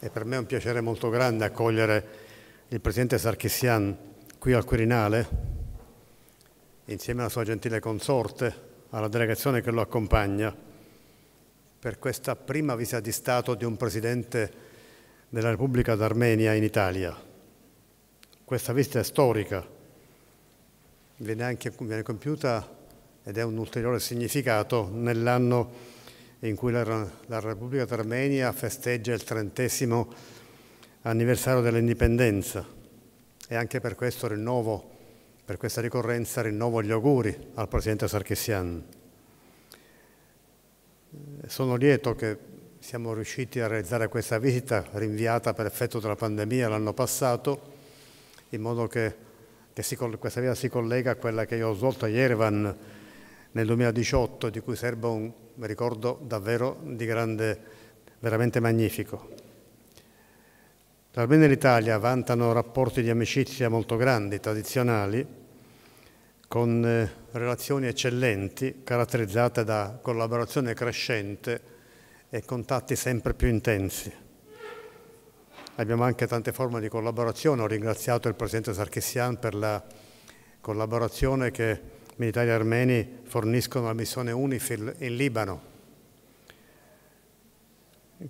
e per me è un piacere molto grande accogliere il Presidente Sarkissian qui al Quirinale, insieme alla sua gentile consorte, alla delegazione che lo accompagna, per questa prima visita di Stato di un Presidente della Repubblica d'Armenia in Italia. Questa visita è storica, viene, anche, viene compiuta ed è un ulteriore significato nell'anno in cui la, la Repubblica d'Armenia festeggia il trentesimo anniversario dell'indipendenza e anche per questo rinnovo, per questa ricorrenza rinnovo gli auguri al Presidente Sarkissian. Sono lieto che siamo riusciti a realizzare questa visita rinviata per effetto della pandemia l'anno passato, in modo che, che si, questa vita si collega a quella che io ho svolto a Yerevan nel 2018, di cui serba un, ricordo davvero di grande, veramente magnifico. L'Armenia e l'Italia vantano rapporti di amicizia molto grandi, tradizionali, con eh, relazioni eccellenti, caratterizzate da collaborazione crescente e contatti sempre più intensi. Abbiamo anche tante forme di collaborazione, ho ringraziato il Presidente Sarkissian per la collaborazione che militari armeni forniscono la missione UNIFIL in Libano.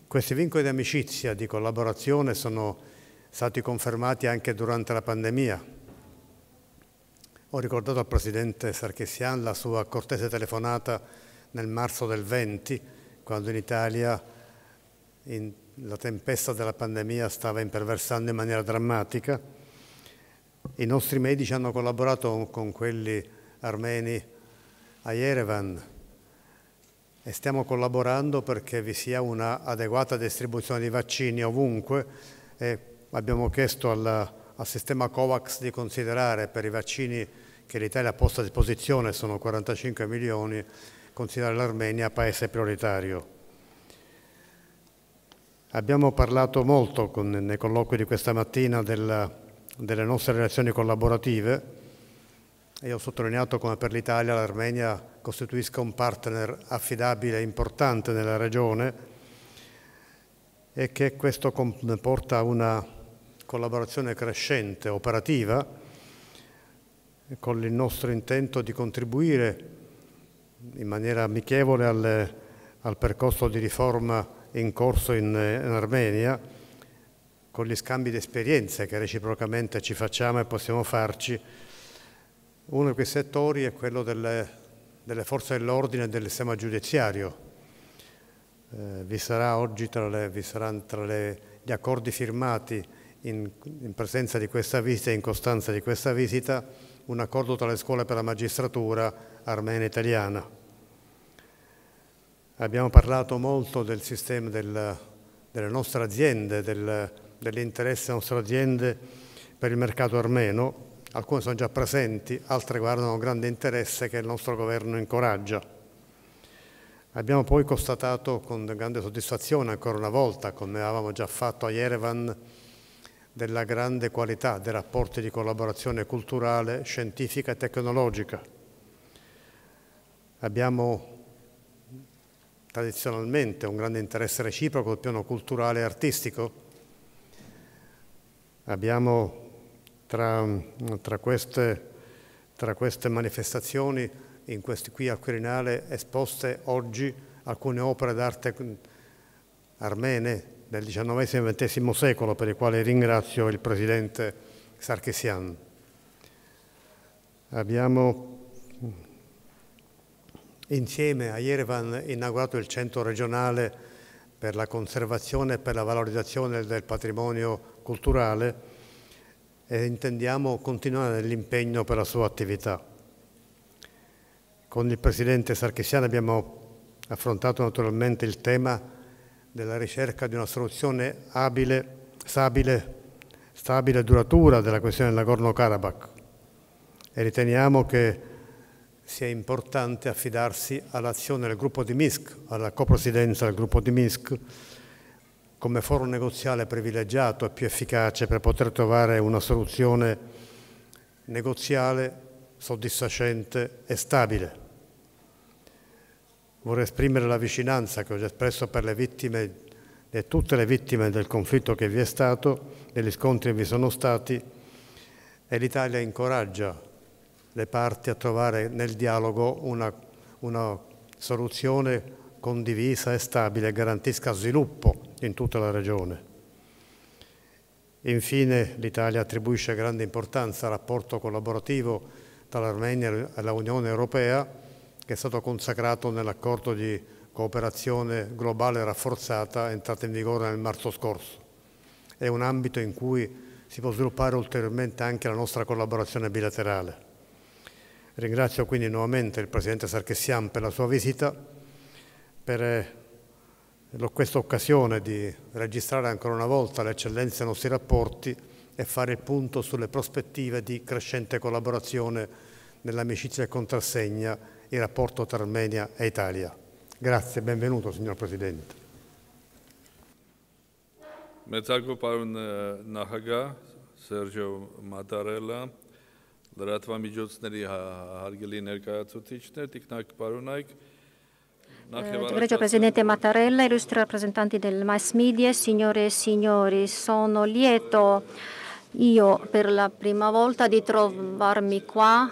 Questi vincoli di amicizia, di collaborazione sono stati confermati anche durante la pandemia. Ho ricordato al Presidente Sarkissian la sua cortese telefonata nel marzo del 20, quando in Italia in, la tempesta della pandemia stava imperversando in maniera drammatica. I nostri medici hanno collaborato con quelli armeni a Yerevan e stiamo collaborando perché vi sia un'adeguata distribuzione di vaccini ovunque e abbiamo chiesto al, al sistema COVAX di considerare per i vaccini che l'Italia ha posto a disposizione, sono 45 milioni, considerare l'Armenia paese prioritario. Abbiamo parlato molto con, nei colloqui di questa mattina della, delle nostre relazioni collaborative io ho sottolineato come per l'Italia l'Armenia costituisca un partner affidabile e importante nella regione e che questo comporta una collaborazione crescente, operativa, con il nostro intento di contribuire in maniera amichevole al, al percorso di riforma in corso in, in Armenia, con gli scambi di esperienze che reciprocamente ci facciamo e possiamo farci uno di quei settori è quello delle, delle forze dell'ordine e del sistema giudiziario. Eh, vi sarà oggi tra, le, vi tra le, gli accordi firmati in, in, presenza di questa visita e in costanza di questa visita un accordo tra le scuole per la magistratura armena e italiana. Abbiamo parlato molto del sistema del, delle nostre aziende, del, dell'interesse delle nostre aziende per il mercato armeno alcune sono già presenti, altre guardano con grande interesse che il nostro governo incoraggia. Abbiamo poi constatato con grande soddisfazione, ancora una volta, come avevamo già fatto a Yerevan, della grande qualità dei rapporti di collaborazione culturale, scientifica e tecnologica. Abbiamo tradizionalmente un grande interesse reciproco sul piano culturale e artistico. Abbiamo tra, tra, queste, tra queste, manifestazioni, questi, qui al Quirinale, esposte oggi alcune opere d'arte armene del XIX e XX secolo, per le quali ringrazio il Presidente Sarkisian. Abbiamo insieme a Yerevan inaugurato il Centro regionale per la conservazione e per la valorizzazione del patrimonio culturale, e intendiamo continuare nell'impegno per la sua attività. Con il Presidente Sarkisian abbiamo affrontato naturalmente il tema della ricerca di una soluzione abile, stabile, stabile e duratura della questione del Nagorno-Karabakh e riteniamo che sia importante affidarsi all'azione del gruppo di Minsk, alla copresidenza del gruppo di Minsk, come foro negoziale privilegiato e più efficace per poter trovare una soluzione negoziale soddisfacente e stabile. Vorrei esprimere la vicinanza che ho già espresso per le vittime e tutte le vittime del conflitto che vi è stato, degli scontri che vi sono stati e l'Italia incoraggia le parti a trovare nel dialogo una, una soluzione condivisa e stabile che garantisca sviluppo in tutta la regione. Infine l'Italia attribuisce grande importanza al rapporto collaborativo tra l'Armenia e l'Unione Europea che è stato consacrato nell'accordo di cooperazione globale rafforzata entrata in vigore nel marzo scorso. È un ambito in cui si può sviluppare ulteriormente anche la nostra collaborazione bilaterale. Ringrazio quindi nuovamente il Presidente Sarchessian per la sua visita, per questa occasione di registrare ancora una volta l'eccellenza dei nostri rapporti e fare il punto sulle prospettive di crescente collaborazione nell'amicizia e contrassegna il rapporto tra Armenia e Italia. Grazie, benvenuto signor Presidente. Մեծարգո պարոն նախագահ Սերժո Մատարելա, լրատվամիջոցների հարգելի ներկայացուցիչներ, տիկնակ պարոնայք, Egregio eh, Presidente Mattarella, illustri rappresentanti del mass media, signore e signori, sono lieto io per la prima volta di trovarmi qua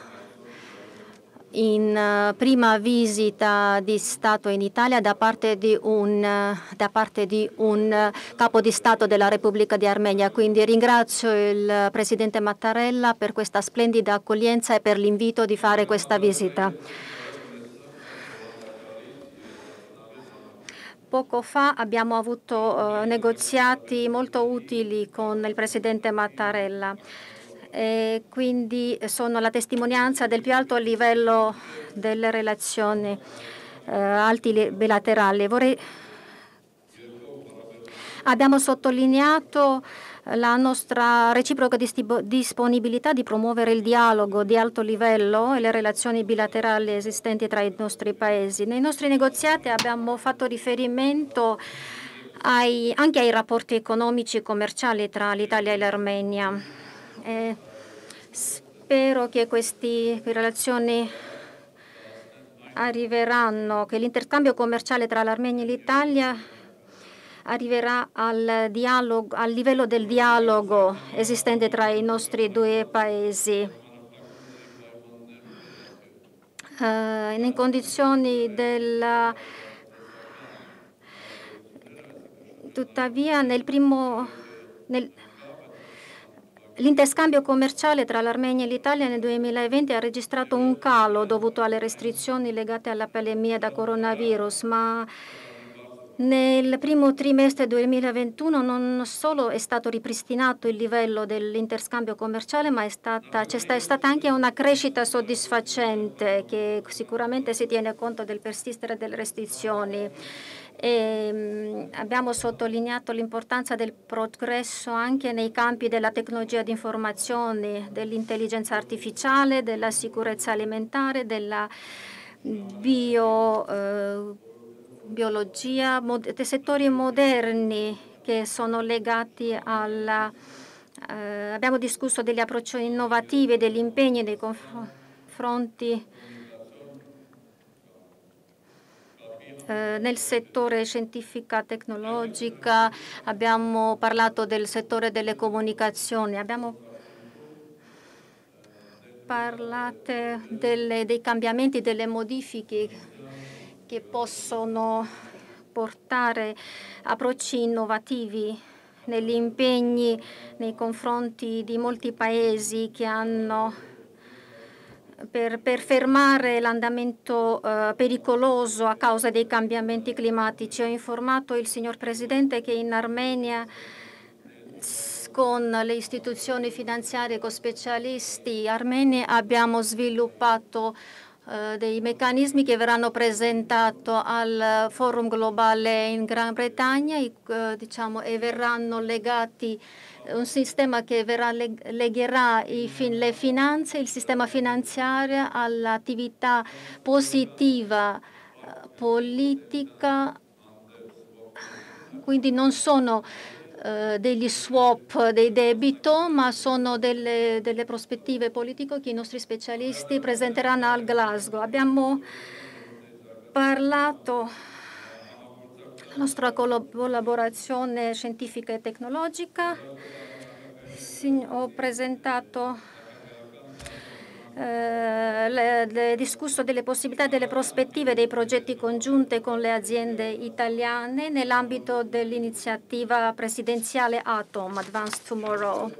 in eh, prima visita di Stato in Italia da parte di un, eh, parte di un capo di Stato della Repubblica di Armenia. Quindi ringrazio il Presidente Mattarella per questa splendida accoglienza e per l'invito di fare questa visita. poco fa abbiamo avuto eh, negoziati molto utili con il presidente Mattarella. E quindi sono la testimonianza del più alto livello delle relazioni eh, alti bilaterali. Vorrei... Abbiamo sottolineato la nostra reciproca disponibilità di promuovere il dialogo di alto livello e le relazioni bilaterali esistenti tra i nostri paesi. Nei nostri negoziati abbiamo fatto riferimento ai, anche ai rapporti economici e commerciali tra l'Italia e l'Armenia. spero che queste relazioni arriveranno, che l'intercambio commerciale tra l'Armenia e l'Italia arriverà al, dialogo, al livello del dialogo esistente tra i nostri due paesi. Uh, eh, in condizioni della tuttavia nel primo nel... L'interscambio commerciale tra l'Armenia e l'Italia nel 2020 ha registrato un calo dovuto alle restrizioni legate alla pandemia da coronavirus, ma nel primo trimestre 2021 non solo è stato ripristinato il livello dell'interscambio commerciale, ma stata, c'è stata anche una crescita soddisfacente che sicuramente si tiene conto del persistere delle restrizioni. E ehm, abbiamo sottolineato l'importanza del progresso anche nei campi della tecnologia di informazioni, dell'intelligenza artificiale, della sicurezza alimentare, della bio eh, biologia, mod settori moderni che sono legati alla... Eh, abbiamo discusso degli approcci innovativi, degli impegni nei confronti eh, nel settore scientifica tecnologica, abbiamo parlato del settore delle comunicazioni, abbiamo parlato delle, dei cambiamenti, delle modifiche che possono portare approcci innovativi negli impegni nei confronti di molti paesi che hanno per, per fermare l'andamento eh, pericoloso a causa dei cambiamenti climatici. Ho informato il signor Presidente che in Armenia con le istituzioni finanziarie, con specialisti armeni abbiamo sviluppato eh, dei meccanismi che verranno presentati al forum globale in Gran Bretagna eh, diciamo, e verranno legati eh, un sistema che verrà, legherà fin, le finanze, il sistema finanziario all'attività positiva politica. Quindi non sono eh, degli swap dei debito, ma sono delle, delle prospettive politiche che i nostri specialisti presenteranno al Glasgow. Abbiamo parlato della nostra collaborazione scientifica e tecnologica. Ho presentato eh, discusso delle possibilità, e delle prospettive dei progetti congiunte con le aziende italiane nell'ambito dell'iniziativa presidenziale Atom, Advanced Tomorrow.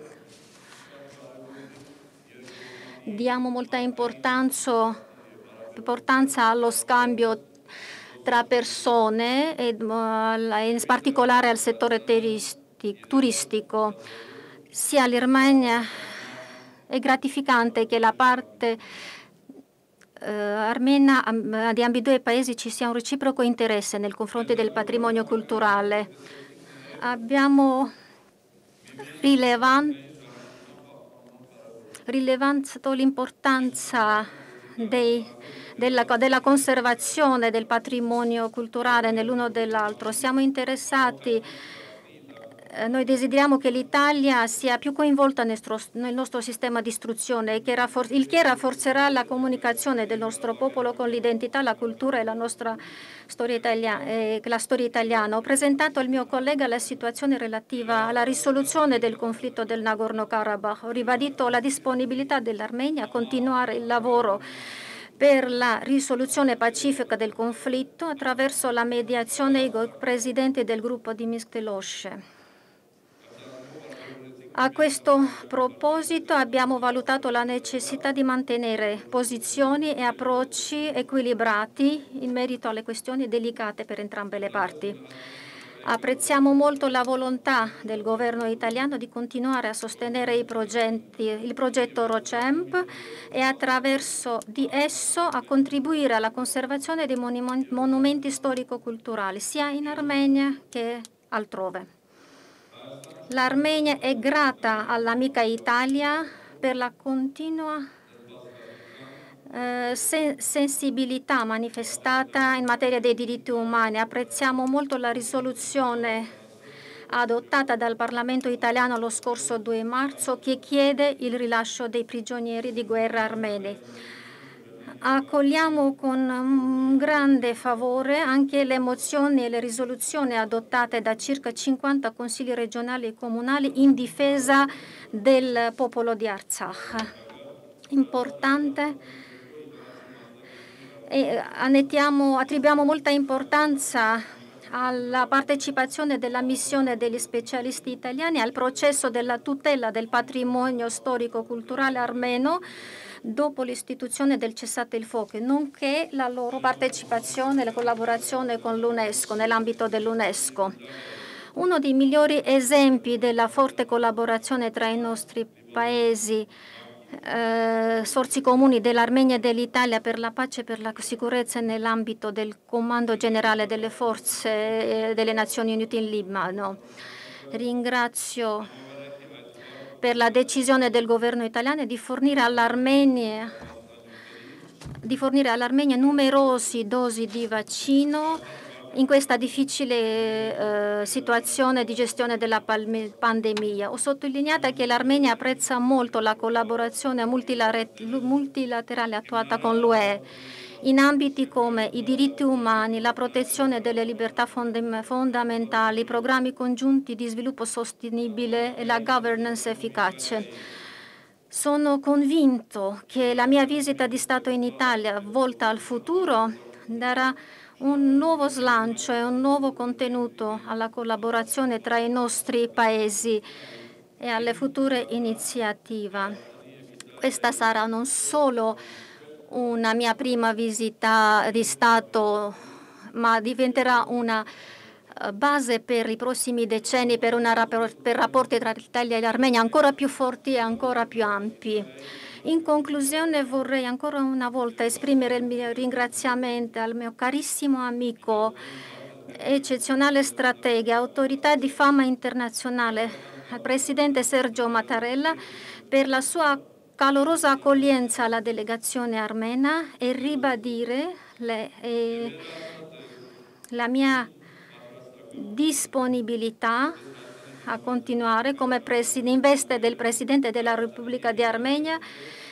Diamo molta importanza, importanza allo scambio tra persone, e, mm, in particolare al settore turistico. Sia l'Irmania è gratificante che la parte eh, armena di ambedue i paesi ci sia un reciproco interesse nel confronto del patrimonio culturale. Abbiamo rilevan, rilevato l'importanza della, della, conservazione del patrimonio culturale nell'uno dell'altro. Siamo interessati eh, noi desideriamo che l'Italia sia più coinvolta nel nostro, nel nostro sistema di istruzione, che raffor- il che rafforzerà la comunicazione del nostro popolo con l'identità, la cultura e la nostra storia, italia- eh, la storia italiana. Ho presentato al mio collega la situazione relativa alla risoluzione del conflitto del Nagorno-Karabakh. Ho ribadito la disponibilità dell'Armenia a continuare il lavoro per la risoluzione pacifica del conflitto attraverso la mediazione con presidente del gruppo di Minsk-Telosce. A questo proposito abbiamo valutato la necessità di mantenere posizioni e approcci equilibrati in merito alle questioni delicate per entrambe le parti. Apprezziamo molto la volontà del governo italiano di continuare a sostenere il progetto ROCEMP e attraverso di esso a contribuire alla conservazione dei monumenti storico-culturali sia in Armenia che altrove. L'Armenia è grata all'amica Italia per la continua eh, sensibilità manifestata in materia dei diritti umani. Apprezziamo molto la risoluzione adottata dal Parlamento italiano lo scorso 2 marzo che chiede il rilascio dei prigionieri di guerra armeni. Accogliamo con grande favore anche le mozioni e le risoluzioni adottate da circa 50 consigli regionali e comunali in difesa del popolo di Artsakh. Importante e attribuiamo molta importanza alla partecipazione della missione degli specialisti italiani al processo della tutela del patrimonio storico-culturale armeno dopo l'istituzione del cessate il fuoco, nonché la loro partecipazione e la collaborazione con l'UNESCO, nell'ambito dell'UNESCO. Uno dei migliori esempi della forte collaborazione tra i nostri paesi eh, sforzi comuni dell'Armenia e dell'Italia per la pace e per la sicurezza nell'ambito del Comando Generale delle Forze eh, delle Nazioni Unite in Libano. Ringrazio per la decisione del governo italiano di fornire all'Armenia all numerosi dosi di vaccino in questa difficile eh, situazione di gestione della pandemia. Ho sottolineato che l'Armenia apprezza molto la collaborazione multilaterale attuata con l'UE in ambiti come i diritti umani, la protezione delle libertà fondamentali, i programmi congiunti di sviluppo sostenibile e la governance efficace. Sono convinto che la mia visita di Stato in Italia, volta al futuro, darà un nuovo slancio e un nuovo contenuto alla collaborazione tra i nostri paesi e alle future iniziative. Questa sarà non solo una mia prima visita di Stato, ma diventerà una eh, base per i prossimi decenni per, rapport per rapporti tra l'Italia e l'Armenia ancora più forti e ancora più ampi. In conclusione vorrei ancora una volta esprimere il mio ringraziamento al mio carissimo amico, eccezionale stratega, autorità di fama internazionale, al Presidente Sergio Mattarella per la sua calorosa accoglienza alla delegazione armena e ribadire le, eh, la mia disponibilità a continuare come in veste del Presidente della Repubblica di Armenia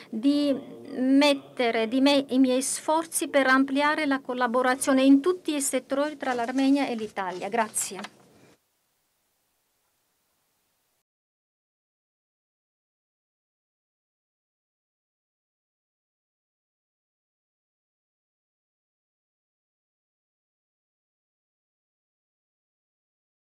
di mettere di me i miei sforzi per ampliare la collaborazione in tutti i settori tra l'Armenia e l'Italia. Grazie.